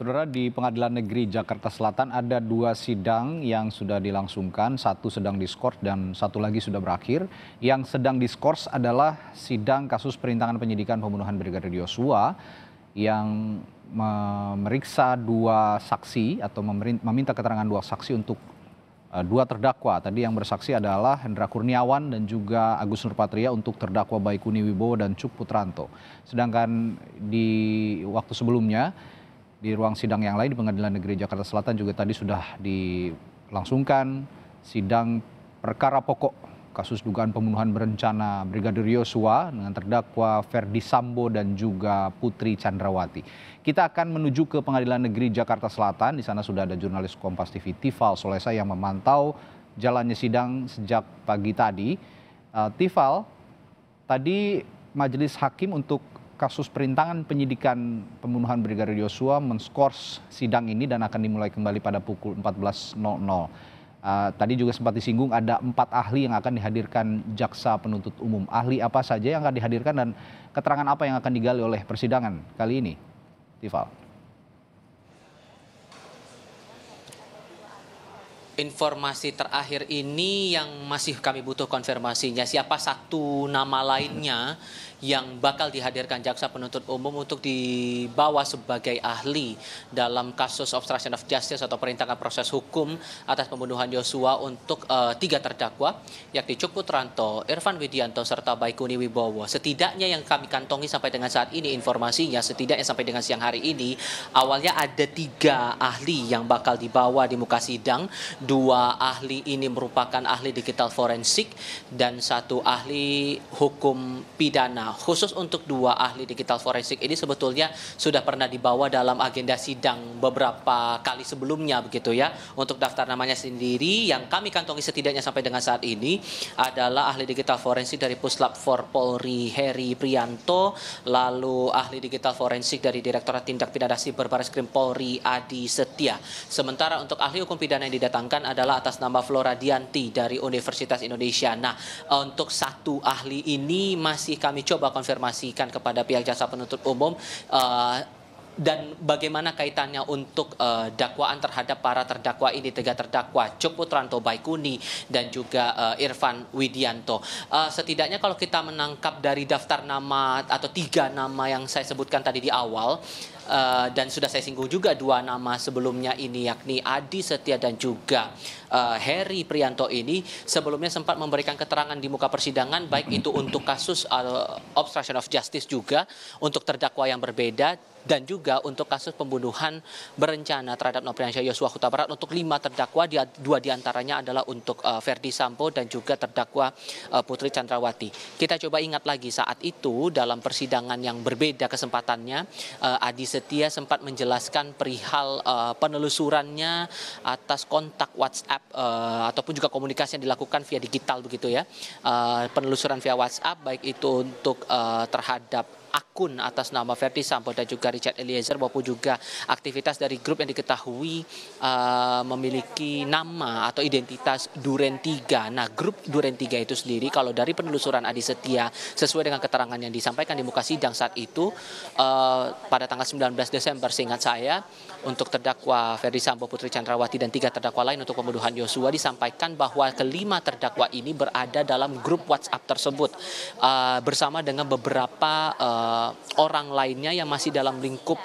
Saudara, di Pengadilan Negeri Jakarta Selatan ada dua sidang yang sudah dilangsungkan. Satu sedang diskors dan satu lagi sudah berakhir. Yang sedang diskors adalah sidang kasus perintangan penyidikan pembunuhan Brigadir Yosua yang memeriksa dua saksi atau meminta keterangan dua saksi untuk eh, dua terdakwa. Tadi yang bersaksi adalah Hendra Kurniawan dan juga Agus Nurpatria untuk terdakwa Baikuni Wibowo dan Cuk Putranto. Sedangkan di waktu sebelumnya di ruang sidang yang lain di Pengadilan Negeri Jakarta Selatan juga tadi sudah dilangsungkan sidang perkara pokok kasus dugaan pembunuhan berencana Brigadir Yosua dengan terdakwa Ferdi Sambo dan juga Putri Chandrawati. Kita akan menuju ke Pengadilan Negeri Jakarta Selatan. Di sana sudah ada jurnalis Kompas TV Tifal Solesa yang memantau jalannya sidang sejak pagi tadi. Eh, Tifal, tadi majelis hakim untuk kasus perintangan penyidikan pembunuhan Brigadir Yosua menskors sidang ini dan akan dimulai kembali pada pukul 14.00. Uh, ah, tadi juga sempat disinggung ada empat ahli yang akan dihadirkan jaksa penuntut umum. Ahli apa saja yang akan dihadirkan dan keterangan apa yang akan digali oleh persidangan kali ini, Tifal? informasi terakhir ini yang masih kami butuh konfirmasinya siapa satu nama lainnya yang bakal dihadirkan jaksa penuntut umum untuk dibawa sebagai ahli dalam kasus obstruction of justice atau perintangan proses hukum atas pembunuhan Yosua untuk uh, tiga terdakwa yakni Cuk Putranto, Irfan Widianto serta Baikuni Wibowo. Setidaknya yang kami kantongi sampai dengan saat ini informasinya setidaknya sampai dengan siang hari ini awalnya ada tiga ahli yang bakal dibawa di muka sidang. Dua ahli ini merupakan ahli digital forensik dan satu ahli hukum pidana Nah, khusus untuk dua ahli digital forensik ini sebetulnya sudah pernah dibawa dalam agenda sidang beberapa kali sebelumnya begitu ya. Untuk daftar namanya sendiri yang kami kantongi setidaknya sampai dengan saat ini adalah ahli digital forensik dari puslap for Polri Heri Prianto, lalu ahli digital forensik dari Direktorat Tindak Pidana Siber Baris Krim Polri Adi Setia. Sementara untuk ahli hukum pidana yang didatangkan adalah atas nama Flora Dianti dari Universitas Indonesia. Nah, untuk satu ahli ini masih kami coba coba konfirmasikan kepada pihak jasa penuntut umum uh, dan bagaimana kaitannya untuk uh, dakwaan terhadap para terdakwa ini tiga terdakwa Cuk Putranto Baikuni dan juga uh, Irfan Widianto. Uh, setidaknya kalau kita menangkap dari daftar nama atau tiga nama yang saya sebutkan tadi di awal Eh, dan sudah saya singgung juga dua nama sebelumnya ini yakni Adi Setia dan juga uh, Heri Prianto ini sebelumnya sempat memberikan keterangan di muka persidangan baik itu untuk kasus uh, obstruction of justice juga untuk terdakwa yang berbeda dan juga untuk kasus pembunuhan berencana terhadap Nopriansyah Yosua Huta Barat untuk lima terdakwa dua diantaranya adalah untuk uh, Verdi Sambo dan juga terdakwa uh, Putri Chandrawati. Kita coba ingat lagi saat itu dalam persidangan yang berbeda kesempatannya uh, Adi Setia sempat menjelaskan perihal uh, penelusurannya atas kontak WhatsApp uh, ataupun juga komunikasi yang dilakukan via digital begitu ya. Uh, penelusuran via WhatsApp baik itu untuk uh, terhadap akun atas nama Ferdi Sambo dan juga Richard Eliezer maupun juga aktivitas dari grup yang diketahui uh, memiliki nama atau identitas Duren 3. Nah, grup Duren 3 itu sendiri kalau dari penelusuran Adi Setia sesuai dengan keterangan yang disampaikan di muka sidang saat itu uh, pada tanggal 19 Desember seingat saya untuk terdakwa Ferdi Sambo Putri Chandrawati dan tiga terdakwa lain untuk pembunuhan Yosua disampaikan bahwa kelima terdakwa ini berada dalam grup WhatsApp tersebut uh, bersama dengan beberapa uh, Eh, orang lainnya yang masih dalam lingkup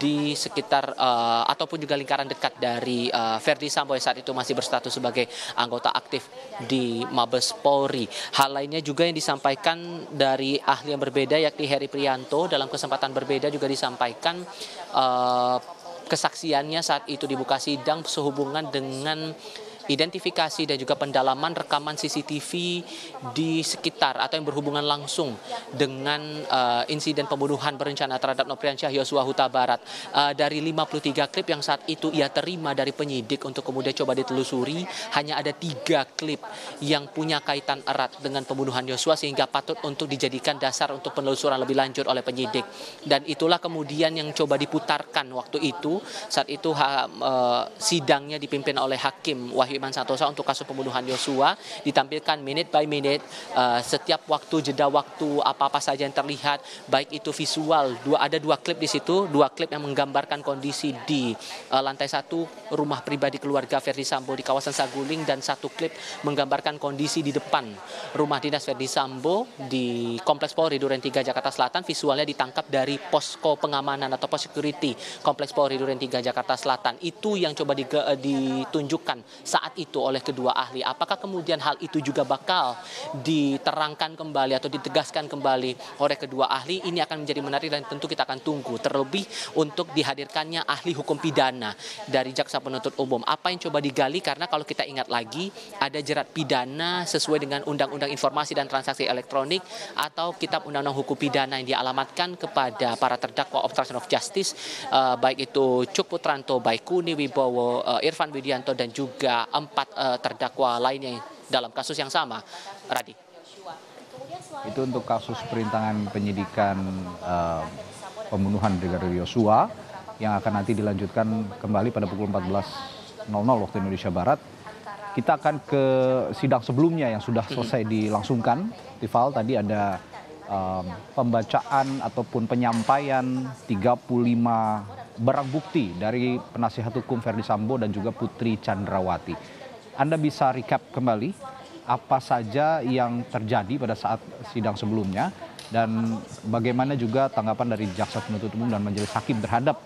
di sekitar uh, ataupun juga lingkaran dekat dari uh, Verdi Sambo yang saat itu masih berstatus sebagai anggota aktif di Mabes Polri. Hal lainnya juga yang disampaikan dari ahli yang berbeda yakni Heri Prianto dalam kesempatan berbeda juga disampaikan uh, kesaksiannya saat itu dibuka sidang sehubungan dengan identifikasi dan juga pendalaman rekaman CCTV di sekitar atau yang berhubungan langsung dengan uh, insiden pembunuhan berencana terhadap Nopriansyah Yosua Huta Barat. Uh, dari 53 klip yang saat itu ia terima dari penyidik untuk kemudian coba ditelusuri, hanya ada tiga klip yang punya kaitan erat dengan pembunuhan Yosua sehingga patut untuk dijadikan dasar untuk penelusuran lebih lanjut oleh penyidik. Dan itulah kemudian yang coba diputarkan waktu itu. Saat itu ha, uh, sidangnya dipimpin oleh Hakim Wahyu Firman Santosa untuk kasus pembunuhan Yosua ditampilkan minute by minute uh, setiap waktu jeda waktu apa-apa saja yang terlihat baik itu visual dua ada dua klip di situ dua klip yang menggambarkan kondisi di uh, lantai satu rumah pribadi keluarga Ferdi Sambo di kawasan Saguling dan satu klip menggambarkan kondisi di depan rumah dinas Ferdi Sambo di Kompleks Polri Duren Tiga Jakarta Selatan visualnya ditangkap dari posko pengamanan atau pos security Kompleks Polri Duren Tiga Jakarta Selatan itu yang coba eh, ditunjukkan saat saat itu oleh kedua ahli. Apakah kemudian hal itu juga bakal diterangkan kembali atau ditegaskan kembali oleh kedua ahli? Ini akan menjadi menarik dan tentu kita akan tunggu terlebih untuk dihadirkannya ahli hukum pidana dari jaksa penuntut umum. Apa yang coba digali karena kalau kita ingat lagi ada jerat pidana sesuai dengan Undang-Undang Informasi dan Transaksi Elektronik atau Kitab Undang-Undang Hukum Pidana yang dialamatkan kepada para terdakwa obstruction of justice uh, baik itu Cuk Putranto, Baikuni Wibowo, uh, Irfan Widianto dan juga empat uh, terdakwa lainnya dalam kasus yang sama. Radi. Itu untuk kasus perintangan penyidikan uh, pembunuhan Brigadir Yosua yang akan nanti dilanjutkan kembali pada pukul 14.00 waktu Indonesia Barat. Kita akan ke sidang sebelumnya yang sudah selesai dilangsungkan. Tifal. tadi ada um, pembacaan ataupun penyampaian 35 barang bukti dari penasihat hukum Verdi Sambo dan juga Putri Chandrawati. Anda bisa recap kembali apa saja yang terjadi pada saat sidang sebelumnya dan bagaimana juga tanggapan dari jaksa penuntut umum dan majelis hakim terhadap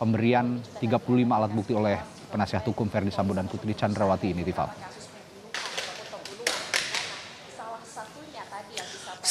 pemberian 35 alat bukti oleh penasihat hukum Verdi Sambo dan Putri Chandrawati ini, Rival.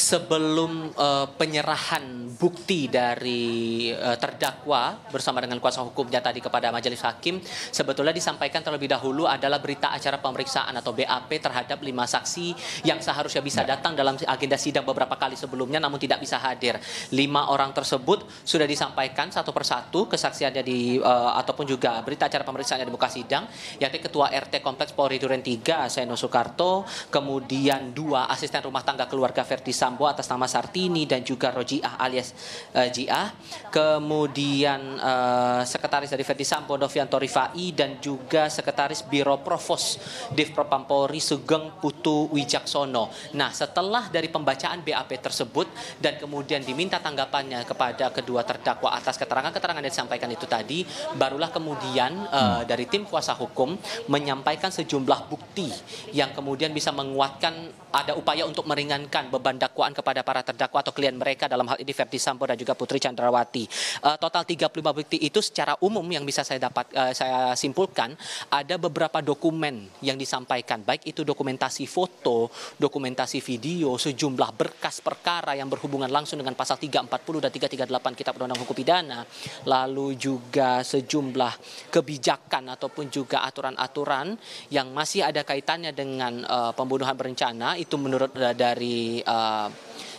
sebelum uh, penyerahan bukti dari uh, terdakwa bersama dengan kuasa hukumnya tadi kepada majelis hakim sebetulnya disampaikan terlebih dahulu adalah berita acara pemeriksaan atau BAP terhadap lima saksi yang seharusnya bisa ya. datang dalam agenda sidang beberapa kali sebelumnya namun tidak bisa hadir. Lima orang tersebut sudah disampaikan satu persatu kesaksiannya di uh, ataupun juga berita acara pemeriksaan di muka sidang yaitu ketua RT Kompleks Polri Duren 3 Seno Soekarto, kemudian dua asisten rumah tangga keluarga Ferdi Sam Sambo atas nama Sartini dan juga Rojiah alias uh, Jiah. Kemudian uh, sekretaris dari Verdi Sambo Novianto Rifai dan juga sekretaris Biro Provos Div Propampori Sugeng Putu Wijaksono. Nah, setelah dari pembacaan BAP tersebut dan kemudian diminta tanggapannya kepada kedua terdakwa atas keterangan-keterangan yang disampaikan itu tadi, barulah kemudian uh, dari tim kuasa hukum menyampaikan sejumlah bukti yang kemudian bisa menguatkan ada upaya untuk meringankan beban dakwa dakwaan kepada para terdakwa atau klien mereka dalam hal ini Verdi Sambo dan juga Putri Chandrawati. Uh, eh, total 35 bukti itu secara umum yang bisa saya dapat uh, saya simpulkan ada beberapa dokumen yang disampaikan baik itu dokumentasi foto, dokumentasi video, sejumlah berkas perkara yang berhubungan langsung dengan pasal 340 dan 338 Kitab Undang-Undang Hukum Pidana, lalu juga sejumlah kebijakan ataupun juga aturan-aturan yang masih ada kaitannya dengan uh, pembunuhan berencana itu menurut uh, dari uh,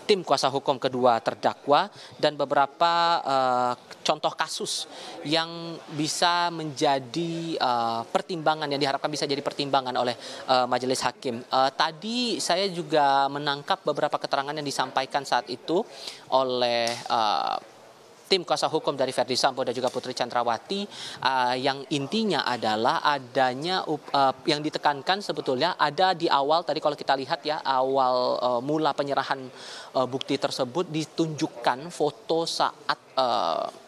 tim kuasa hukum kedua terdakwa dan beberapa uh, contoh kasus yang bisa menjadi uh, pertimbangan yang diharapkan bisa jadi pertimbangan oleh uh, majelis hakim. Uh, tadi saya juga menangkap beberapa keterangan yang disampaikan saat itu oleh uh, tim kuasa hukum dari Verdi Sambo dan juga Putri Chandrawati uh, yang intinya adalah adanya uh, yang ditekankan sebetulnya ada di awal tadi kalau kita lihat ya awal uh, mula penyerahan uh, bukti tersebut ditunjukkan foto saat uh,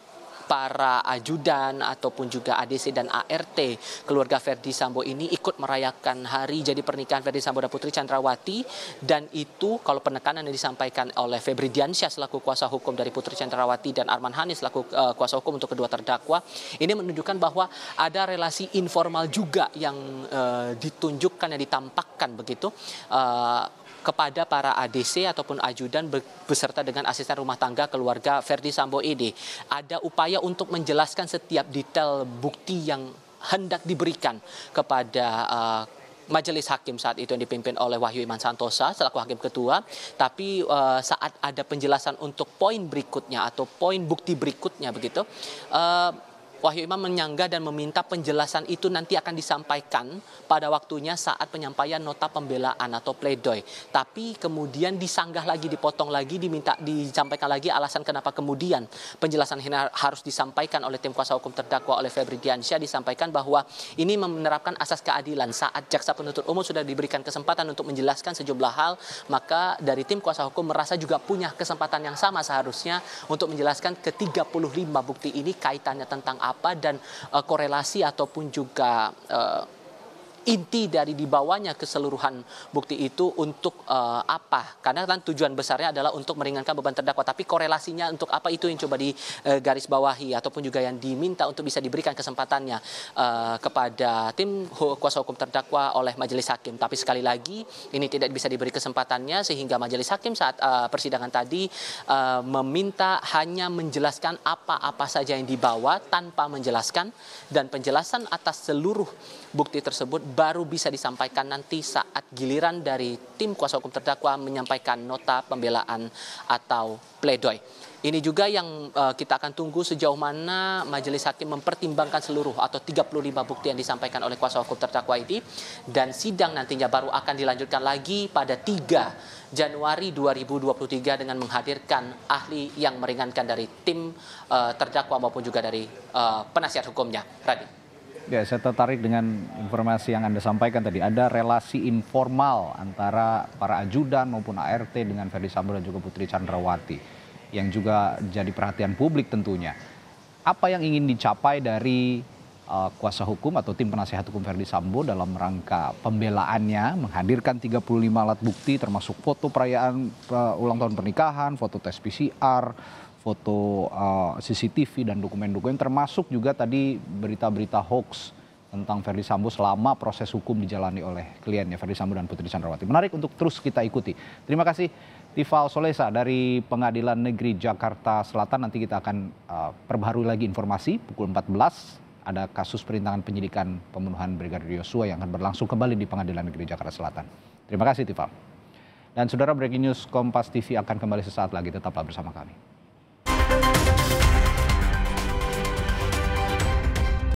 para ajudan ataupun juga ADC dan ART keluarga Ferdi Sambo ini ikut merayakan hari jadi pernikahan Ferdi Sambo dan Putri Chandrawati dan itu kalau penekanan yang disampaikan oleh Febri Diansyah selaku kuasa hukum dari Putri Chandrawati dan Arman Hanis selaku uh, kuasa hukum untuk kedua terdakwa ini menunjukkan bahwa ada relasi informal juga yang uh, ditunjukkan yang ditampakkan begitu uh, kepada para ADC ataupun ajudan beserta dengan asisten rumah tangga keluarga Ferdi Sambo ini. Ada upaya untuk menjelaskan setiap detail bukti yang hendak diberikan kepada uh, majelis hakim saat itu yang dipimpin oleh Wahyu Iman Santosa selaku hakim ketua. Tapi e, saat ada penjelasan untuk poin berikutnya atau poin bukti berikutnya begitu, e, Wahyu Imam menyanggah dan meminta penjelasan itu nanti akan disampaikan pada waktunya saat penyampaian nota pembelaan atau pledoi. Tapi kemudian disanggah lagi, dipotong lagi, diminta disampaikan lagi alasan kenapa kemudian penjelasan ini harus disampaikan oleh tim kuasa hukum terdakwa oleh Febri Diansyah disampaikan bahwa ini menerapkan asas keadilan saat jaksa penuntut umum sudah diberikan kesempatan untuk menjelaskan sejumlah hal, maka dari tim kuasa hukum merasa juga punya kesempatan yang sama seharusnya untuk menjelaskan ke 35 bukti ini kaitannya tentang apa dan eh, korelasi ataupun juga eh, inti dari dibawanya keseluruhan bukti itu untuk uh, apa? Karena kan tujuan besarnya adalah untuk meringankan beban terdakwa, tapi korelasinya untuk apa itu yang coba digarisbawahi eh, uh, ataupun juga yang diminta untuk bisa diberikan kesempatannya uh, kepada tim kuasa hukum terdakwa oleh majelis hakim. Tapi sekali lagi ini tidak bisa diberi kesempatannya sehingga majelis hakim saat uh, persidangan tadi uh, meminta hanya menjelaskan apa-apa saja yang dibawa tanpa menjelaskan dan penjelasan atas seluruh bukti tersebut baru bisa disampaikan nanti saat giliran dari tim kuasa hukum terdakwa menyampaikan nota pembelaan atau pledoi. Ini juga yang uh, kita akan tunggu sejauh mana majelis hakim mempertimbangkan seluruh atau 35 bukti yang disampaikan oleh kuasa hukum terdakwa ini dan sidang nantinya baru akan dilanjutkan lagi pada 3 Januari 2023 dengan menghadirkan ahli yang meringankan dari tim uh, terdakwa maupun juga dari uh, penasihat hukumnya. Radit. Ya, saya tertarik dengan informasi yang Anda sampaikan tadi. Ada relasi informal antara para ajudan maupun ART dengan Ferdi Sambo dan juga Putri Chandrawati yang juga jadi perhatian publik tentunya. Apa yang ingin dicapai dari uh, kuasa hukum atau tim penasehat hukum Ferdi Sambo dalam rangka pembelaannya menghadirkan 35 alat bukti termasuk foto perayaan uh, ulang tahun pernikahan, foto tes PCR, foto uh, eh, CCTV dan dokumen-dokumen termasuk juga tadi berita-berita hoax tentang Ferdi Sambo selama proses hukum dijalani oleh kliennya Ferdi Sambo dan Putri Chandrawati. Menarik untuk terus kita ikuti. Terima kasih Tifal Solesa dari Pengadilan Negeri Jakarta Selatan. Nanti kita akan uh, eh, perbaharui lagi informasi pukul 14 ada kasus perintangan penyidikan pembunuhan Brigadir Yosua yang akan berlangsung kembali di Pengadilan Negeri Jakarta Selatan. Terima kasih Tifal. Dan saudara Breaking News Kompas TV akan kembali sesaat lagi. Tetaplah bersama kami.